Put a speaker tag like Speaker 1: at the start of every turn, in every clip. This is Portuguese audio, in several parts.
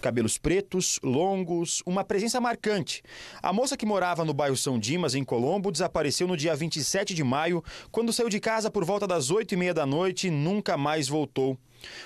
Speaker 1: cabelos pretos, longos, uma presença marcante. A moça que morava no bairro São Dimas, em Colombo, desapareceu no dia 27 de maio, quando saiu de casa por volta das 8 e meia da noite e nunca mais voltou.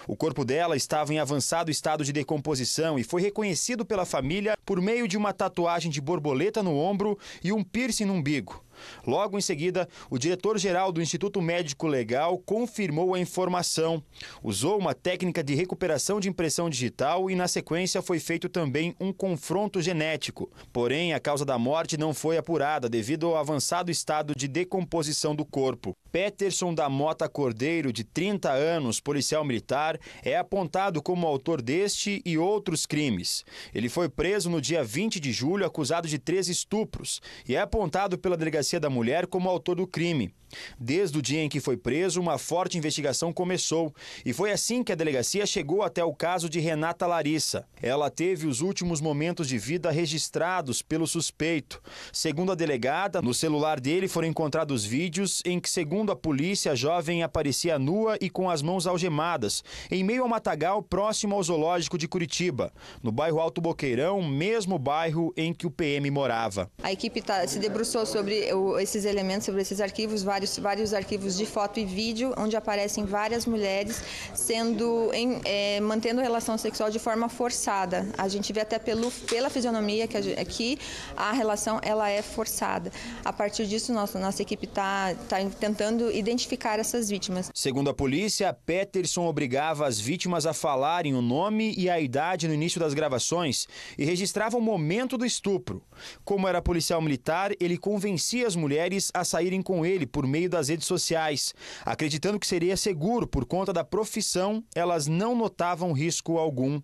Speaker 1: O corpo dela estava em avançado estado de decomposição e foi reconhecido pela família por meio de uma tatuagem de borboleta no ombro e um piercing no umbigo. Logo em seguida, o diretor-geral do Instituto Médico Legal confirmou a informação, usou uma técnica de recuperação de impressão digital e, na sequência, foi feito também um confronto genético. Porém, a causa da morte não foi apurada devido ao avançado estado de decomposição do corpo. Peterson da Mota Cordeiro, de 30 anos, policial militar, é apontado como autor deste e outros crimes. Ele foi preso no dia 20 de julho, acusado de três estupros, e é apontado pela delegacia da mulher como autor do crime. Desde o dia em que foi preso, uma forte investigação começou e foi assim que a delegacia chegou até o caso de Renata Larissa. Ela teve os últimos momentos de vida registrados pelo suspeito. Segundo a delegada, no celular dele foram encontrados vídeos em que, segundo a polícia, a jovem aparecia nua e com as mãos algemadas, em meio ao matagal próximo ao zoológico de Curitiba, no bairro Alto Boqueirão, mesmo bairro em que o PM morava.
Speaker 2: A equipe tá, se debruçou sobre o, esses elementos, sobre esses arquivos, vários vários, vários arquivos de foto e vídeo, onde aparecem várias mulheres sendo em, é, mantendo relação sexual de forma forçada. A gente vê até pelo, pela fisionomia que a, que a relação ela é forçada. A partir disso, nossa, nossa equipe está tá tentando identificar essas vítimas.
Speaker 1: Segundo a polícia, Peterson obrigava as vítimas a falarem o nome e a idade no início das gravações e registrava o momento do estupro. Como era policial militar, ele convencia as mulheres a saírem com ele por meio das redes sociais. Acreditando que seria seguro por conta da profissão, elas não notavam risco algum.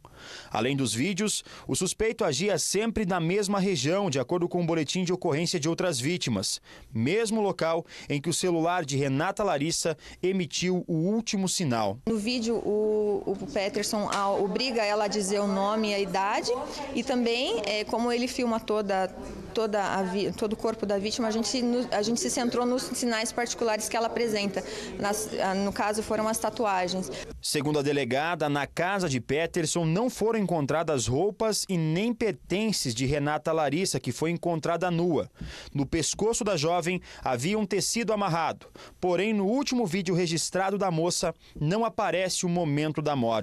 Speaker 1: Além dos vídeos, o suspeito agia sempre na mesma região, de acordo com o um boletim de ocorrência de outras vítimas. Mesmo local em que o celular de Renata Larissa emitiu o último sinal.
Speaker 2: No vídeo, o, o Peterson obriga ela a dizer o nome e a idade e também, é, como ele filma toda, toda a, todo o corpo da vítima, a gente, a gente se centrou nos sinais particulares que ela apresenta. Nas, ah, no caso, foram as tatuagens.
Speaker 1: Segundo a delegada, na casa de Peterson não foram encontradas roupas e nem pertences de Renata Larissa, que foi encontrada nua. No pescoço da jovem havia um tecido amarrado, porém no último vídeo registrado da moça não aparece o momento da morte.